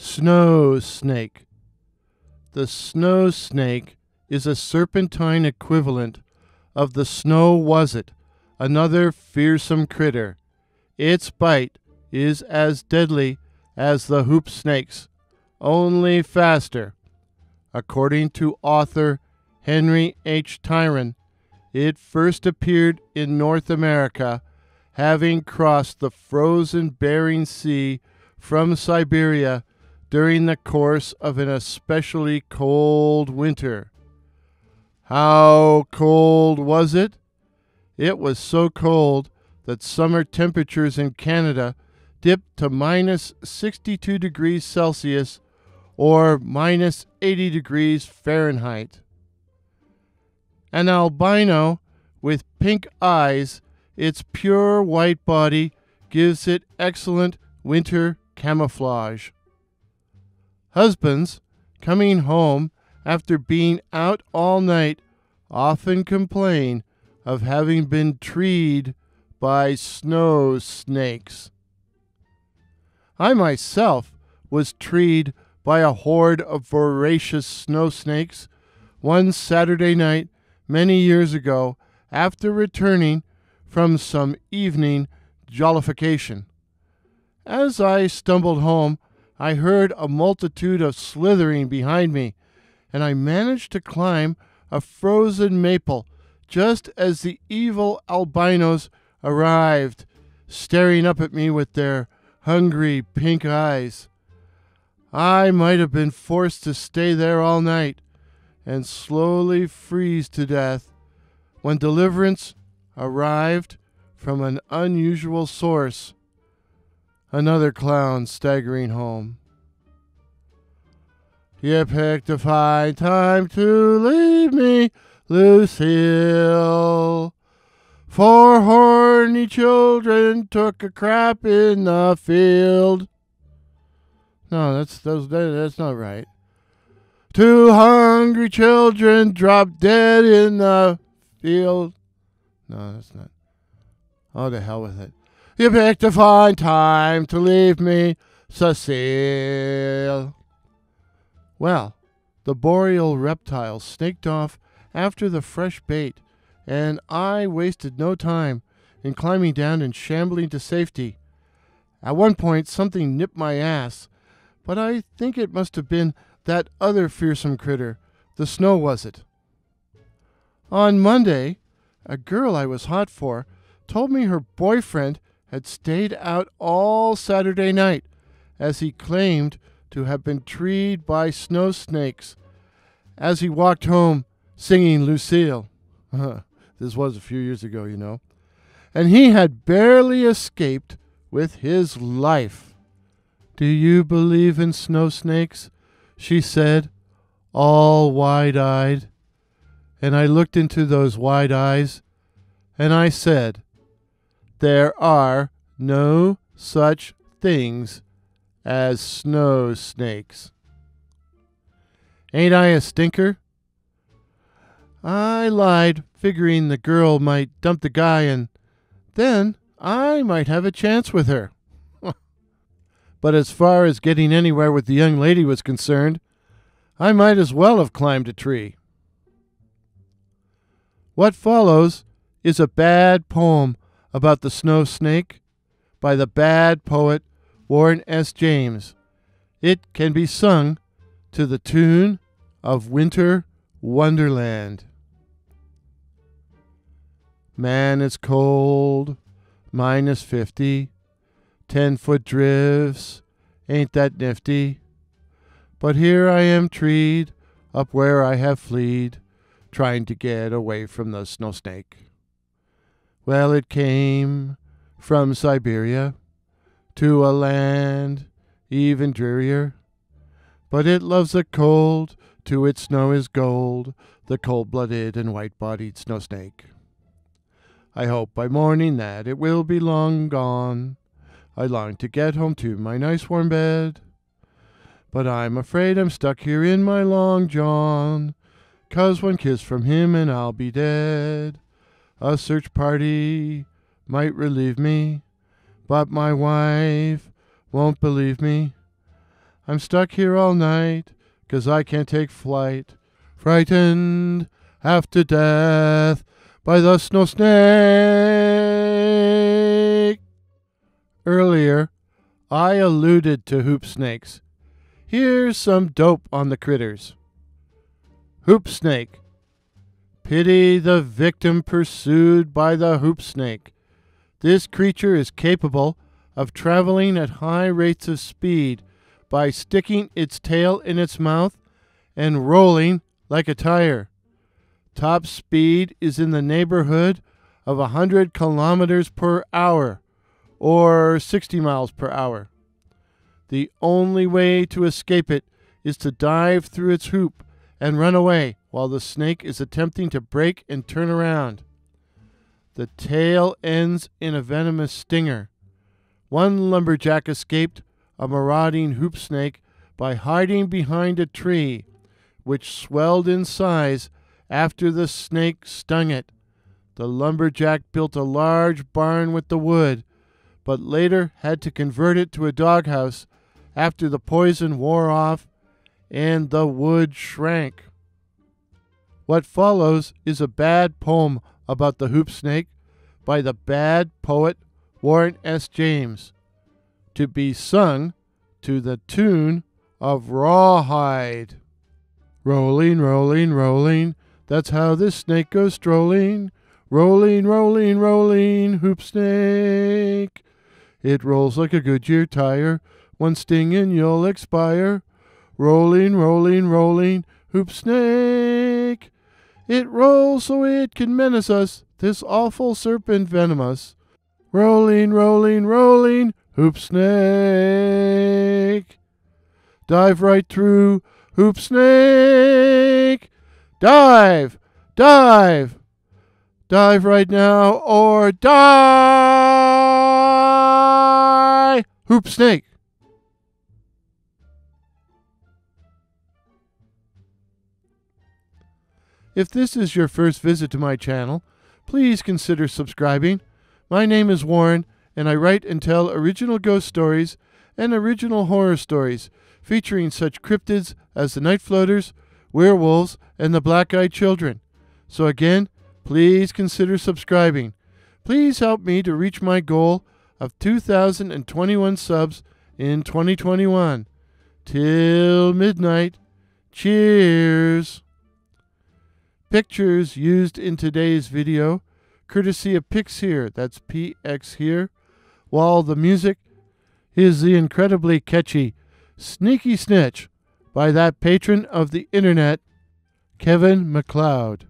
Snow snake. The snow snake is a serpentine equivalent of the snow wasset, another fearsome critter. Its bite is as deadly as the hoop snake's, only faster. According to author Henry H. Tyron, it first appeared in North America, having crossed the frozen Bering Sea from Siberia during the course of an especially cold winter. How cold was it? It was so cold that summer temperatures in Canada dipped to minus 62 degrees Celsius or minus 80 degrees Fahrenheit. An albino with pink eyes, its pure white body gives it excellent winter camouflage. Husbands, coming home after being out all night, often complain of having been treed by snow snakes. I myself was treed by a horde of voracious snow snakes one Saturday night many years ago after returning from some evening jollification. As I stumbled home, I heard a multitude of slithering behind me, and I managed to climb a frozen maple just as the evil albinos arrived, staring up at me with their hungry pink eyes. I might have been forced to stay there all night and slowly freeze to death when deliverance arrived from an unusual source another clown staggering home. You picked a fine time to leave me, Lucille. Four horny children took a crap in the field. No, that's that's that's not right. Two hungry children dropped dead in the field. No, that's not. Oh, to hell with it. You picked a fine time to leave me, Cecile. Well, the boreal reptile snaked off after the fresh bait, and I wasted no time in climbing down and shambling to safety. At one point, something nipped my ass, but I think it must have been that other fearsome critter. The snow was it. On Monday, a girl I was hot for told me her boyfriend had stayed out all Saturday night, as he claimed to have been treed by snow snakes as he walked home singing Lucille. this was a few years ago, you know. And he had barely escaped with his life. Do you believe in snow snakes? She said, all wide eyed. And I looked into those wide eyes, and I said, there are no such things as snow snakes. Ain't I a stinker? I lied, figuring the girl might dump the guy and then I might have a chance with her. but as far as getting anywhere with the young lady was concerned, I might as well have climbed a tree. What follows is a bad poem about the snow snake by the bad poet Warren S. James. It can be sung to the tune of Winter Wonderland. Man is cold, minus fifty, ten foot drifts, ain't that nifty? But here I am treed, up where I have fleed, trying to get away from the snow snake. Well, it came from Siberia to a land even drearier. But it loves the cold, to its snow is gold, the cold blooded and white bodied snow snake. I hope by morning that it will be long gone. I long to get home to my nice warm bed. But I'm afraid I'm stuck here in my long john, 'cause one kiss from him and I'll be dead. A search party might relieve me, but my wife won't believe me. I'm stuck here all night, 'cause I can't take flight. Frightened half to death by the snow snake. Earlier, I alluded to hoop snakes. Here's some dope on the critters. Hoop snake Pity the victim pursued by the hoop snake. This creature is capable of traveling at high rates of speed by sticking its tail in its mouth and rolling like a tire. Top speed is in the neighborhood of 100 kilometers per hour or 60 miles per hour. The only way to escape it is to dive through its hoop and run away while the snake is attempting to break and turn around. The tail ends in a venomous stinger. One lumberjack escaped a marauding hoop snake by hiding behind a tree, which swelled in size after the snake stung it. The lumberjack built a large barn with the wood, but later had to convert it to a doghouse after the poison wore off and the wood shrank. What follows is a bad poem about the hoop snake by the bad poet Warren S. James, to be sung to the tune of Rawhide. Rolling, rolling, rolling, that's how this snake goes strolling. Rolling, rolling, rolling, hoop snake. It rolls like a Goodyear tire, one sting and you'll expire. Rolling, rolling, rolling, hoop snake. It rolls so it can menace us, this awful serpent venomous. Rolling, rolling, rolling, hoop snake. Dive right through, hoop snake. Dive, dive. Dive right now or die. Hoop snake. If this is your first visit to my channel, please consider subscribing. My name is Warren, and I write and tell original ghost stories and original horror stories featuring such cryptids as the Night Floaters, werewolves, and the Black Eyed Children. So again, please consider subscribing. Please help me to reach my goal of 2,021 subs in 2021. Till midnight. Cheers. Pictures used in today's video, courtesy of Pixhere, that's PX here, while the music is the incredibly catchy Sneaky Snitch by that patron of the internet, Kevin McLeod.